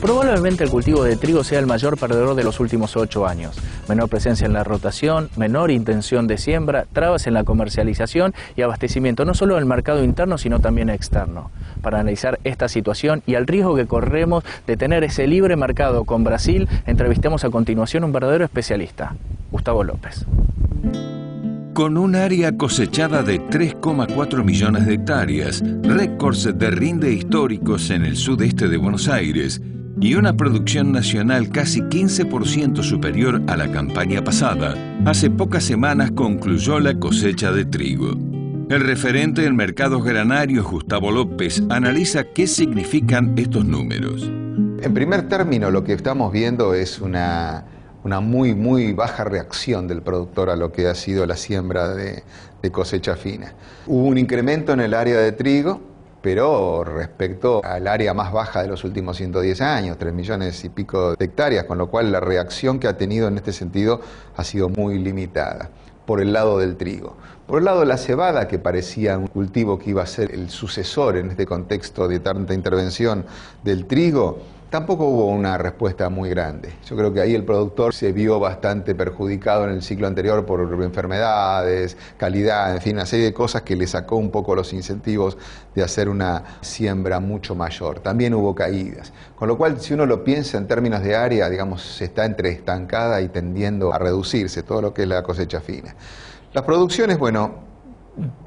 Probablemente el cultivo de trigo sea el mayor perdedor de los últimos ocho años. Menor presencia en la rotación, menor intención de siembra, trabas en la comercialización y abastecimiento, no solo del mercado interno, sino también externo. Para analizar esta situación y el riesgo que corremos de tener ese libre mercado con Brasil, ...entrevistemos a continuación un verdadero especialista, Gustavo López. Con un área cosechada de 3,4 millones de hectáreas, récords de rinde históricos en el sudeste de Buenos Aires, y una producción nacional casi 15% superior a la campaña pasada, hace pocas semanas concluyó la cosecha de trigo. El referente en mercados granarios, Gustavo López, analiza qué significan estos números. En primer término, lo que estamos viendo es una, una muy, muy baja reacción del productor a lo que ha sido la siembra de, de cosecha fina. Hubo un incremento en el área de trigo, pero respecto al área más baja de los últimos 110 años, 3 millones y pico de hectáreas, con lo cual la reacción que ha tenido en este sentido ha sido muy limitada por el lado del trigo. Por el lado de la cebada, que parecía un cultivo que iba a ser el sucesor en este contexto de tanta intervención del trigo, tampoco hubo una respuesta muy grande. Yo creo que ahí el productor se vio bastante perjudicado en el ciclo anterior por enfermedades, calidad, en fin, una serie de cosas que le sacó un poco los incentivos de hacer una siembra mucho mayor. También hubo caídas. Con lo cual, si uno lo piensa en términos de área, digamos, se está entre estancada y tendiendo a reducirse todo lo que es la cosecha fina. Las producciones, bueno,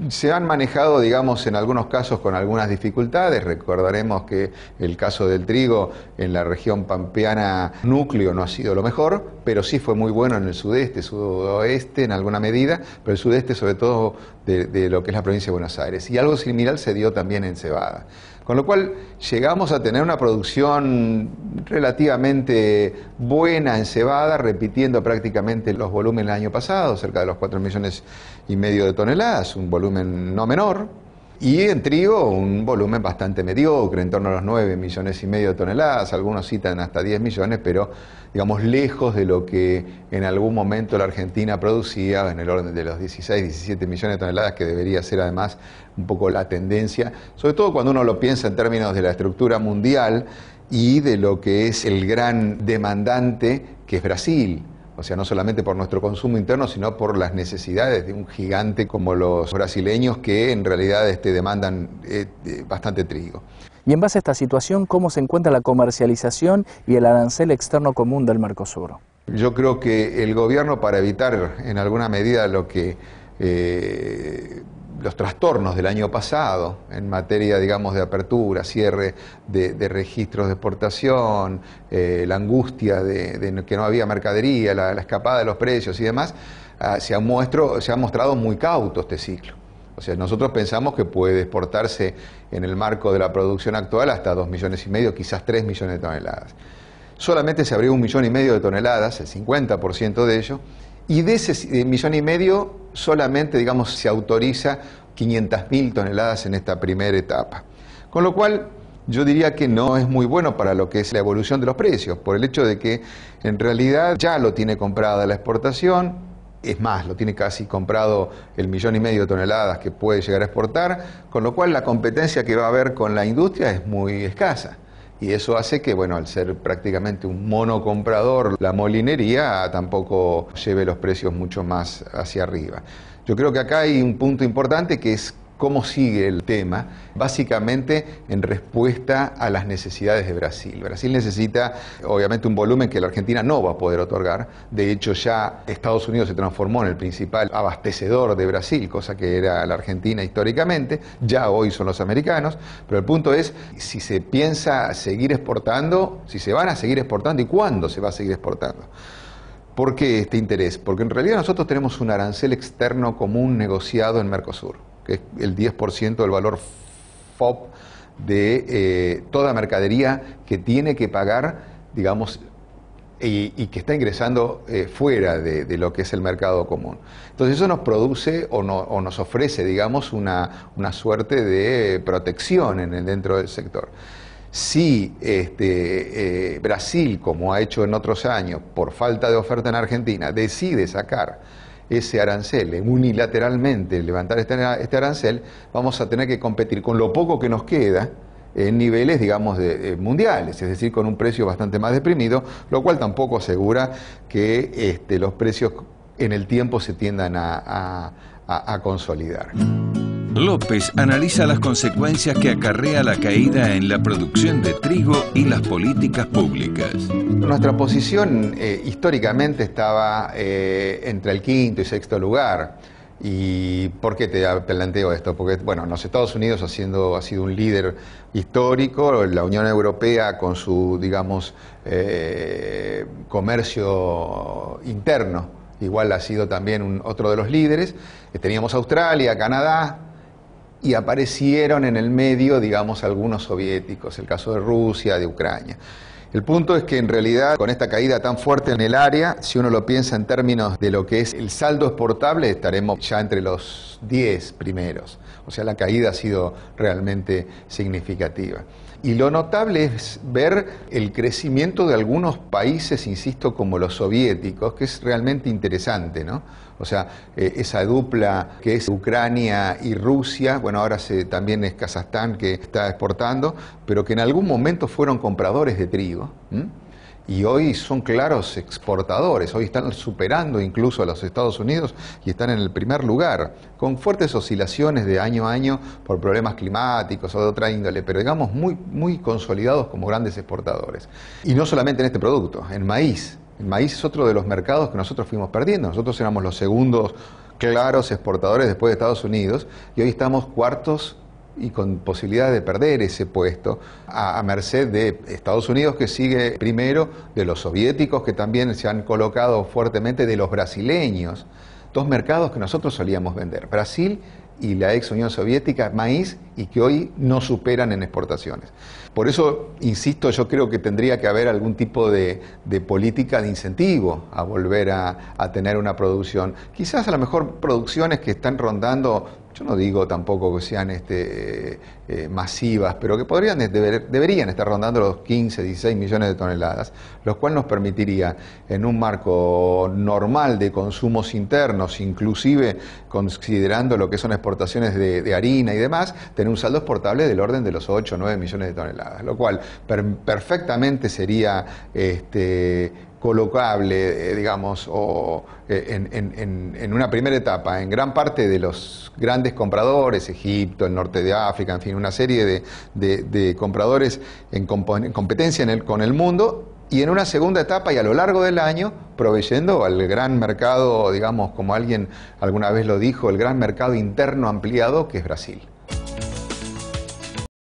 se han manejado, digamos, en algunos casos con algunas dificultades. Recordaremos que el caso del trigo en la región pampeana núcleo no ha sido lo mejor, pero sí fue muy bueno en el sudeste, sudoeste en alguna medida, pero el sudeste sobre todo de, lo que es la provincia de Buenos Aires. Y algo similar se dio también en cebada. Con lo cual llegamos a tener una producción relativamente buena en cebada, repitiendo prácticamente los volúmenes del año pasado, cerca de los 4 millones y medio de toneladas, un volumen no menor. Y en trigo un volumen bastante mediocre, en torno a los 9 millones y medio de toneladas, algunos citan hasta 10 millones, pero digamos lejos de lo que en algún momento la Argentina producía, en el orden de los 16, 17 millones de toneladas, que debería ser además un poco la tendencia, sobre todo cuando uno lo piensa en términos de la estructura mundial y de lo que es el gran demandante que es Brasil. O sea, no solamente por nuestro consumo interno, sino por las necesidades de un gigante como los brasileños que en realidad este, demandan eh, eh, bastante trigo. Y en base a esta situación, ¿cómo se encuentra la comercialización y el arancel externo común del Mercosur? Yo creo que el gobierno, para evitar en alguna medida lo que eh, los trastornos del año pasado en materia, digamos, de apertura, cierre de, registros de exportación, eh, la angustia de, que no había mercadería, la, escapada de los precios y demás, ah, se, ha muestro, se ha mostrado muy cauto este ciclo. O sea, nosotros pensamos que puede exportarse en el marco de la producción actual hasta 2 millones y medio, quizás 3 millones de toneladas. Solamente se abrió un millón y medio de toneladas, el 50% de ello, y de ese eh, millón y medio, solamente, digamos, se autoriza 500.000 toneladas en esta primera etapa. Con lo cual, yo diría que no es muy bueno para lo que es la evolución de los precios, por el hecho de que en realidad ya lo tiene comprada la exportación, es más, lo tiene casi comprado el millón y medio de toneladas que puede llegar a exportar, con lo cual la competencia que va a haber con la industria es muy escasa. Y eso hace que, bueno, al ser prácticamente un monocomprador, la molinería tampoco lleve los precios mucho más hacia arriba. Yo creo que acá hay un punto importante que es cómo sigue el tema, básicamente en respuesta a las necesidades de Brasil. Brasil necesita, obviamente, un volumen que la Argentina no va a poder otorgar. De hecho, ya Estados Unidos se transformó en el principal abastecedor de Brasil, cosa que era la Argentina históricamente, ya hoy son los americanos, pero el punto es si se piensa seguir exportando, si se van a seguir exportando y cuándo se va a seguir exportando. ¿Por qué este interés? Porque en realidad nosotros tenemos un arancel externo común negociado en Mercosur es el 10% del valor FOP de eh, toda mercadería que tiene que pagar, digamos, y, que está ingresando eh, fuera de, lo que es el mercado común. Entonces eso nos produce o, nos ofrece, digamos, una, suerte de protección en el, dentro del sector. Si este, eh, Brasil, como ha hecho en otros años, por falta de oferta en Argentina, decide sacar ese arancel, unilateralmente levantar este, este, arancel, vamos a tener que competir con lo poco que nos queda en niveles, digamos, de, eh, mundiales, es decir, con un precio bastante más deprimido, lo cual tampoco asegura que este, los precios en el tiempo se tiendan a consolidar. López analiza las consecuencias que acarrea la caída en la producción de trigo y las políticas públicas. Nuestra posición eh, históricamente estaba eh, entre el quinto y sexto lugar. ¿Y por qué te planteo esto? Porque, bueno, los Estados Unidos ha, ha sido un líder histórico, la Unión Europea con su, digamos, eh, comercio interno, igual ha sido también otro de los líderes. Teníamos Australia, Canadá, y aparecieron en el medio, digamos, algunos soviéticos, el caso de Rusia, de Ucrania. El punto es que en realidad con esta caída tan fuerte en el área, si uno lo piensa en términos de lo que es el saldo exportable, estaremos ya entre los 10 primeros. O sea, la caída ha sido realmente significativa. Y lo notable es ver el crecimiento de algunos países, insisto, como los soviéticos, que es realmente interesante, ¿no? O sea, eh, esa dupla que es Ucrania y Rusia, bueno, ahora también es Kazajstán que está exportando, pero que en algún momento fueron compradores de trigo. y hoy son claros exportadores, hoy están superando incluso a los Estados Unidos y están en el primer lugar, con fuertes oscilaciones de año a año por problemas climáticos o de otra índole, pero digamos muy, muy consolidados como grandes exportadores. Y no solamente en este producto, en maíz maíz es otro de los mercados que nosotros fuimos perdiendo. Nosotros éramos los segundos claros exportadores después de Estados Unidos y hoy estamos cuartos y con posibilidad de perder ese puesto a, a, merced de Estados Unidos que sigue primero, de los soviéticos que también se han colocado fuertemente, de los brasileños, dos mercados que nosotros solíamos vender, Brasil y la ex Unión Soviética maíz y que hoy no superan en exportaciones. Por eso, insisto, yo creo que tendría que haber algún tipo de, política de incentivo a volver a, a, tener una producción. Quizás a lo mejor producciones que están rondando yo no digo tampoco que sean este, eh, eh, masivas, pero que podrían deberían estar rondando los 15, 16 millones de toneladas, lo cual nos permitiría en un marco normal de consumos internos, inclusive considerando lo que son exportaciones de, harina y demás, tener un saldo exportable del orden de los 8 o 9 millones de toneladas, lo cual perfectamente sería este, colocable, eh, digamos, o eh, en, en, en, una primera etapa, en gran parte de los grandes compradores, Egipto, el norte de África, en fin, una serie de, compradores en, competencia en el, con el mundo, y en una segunda etapa y a lo largo del año, proveyendo al gran mercado, digamos, como alguien alguna vez lo dijo, el gran mercado interno ampliado que es Brasil.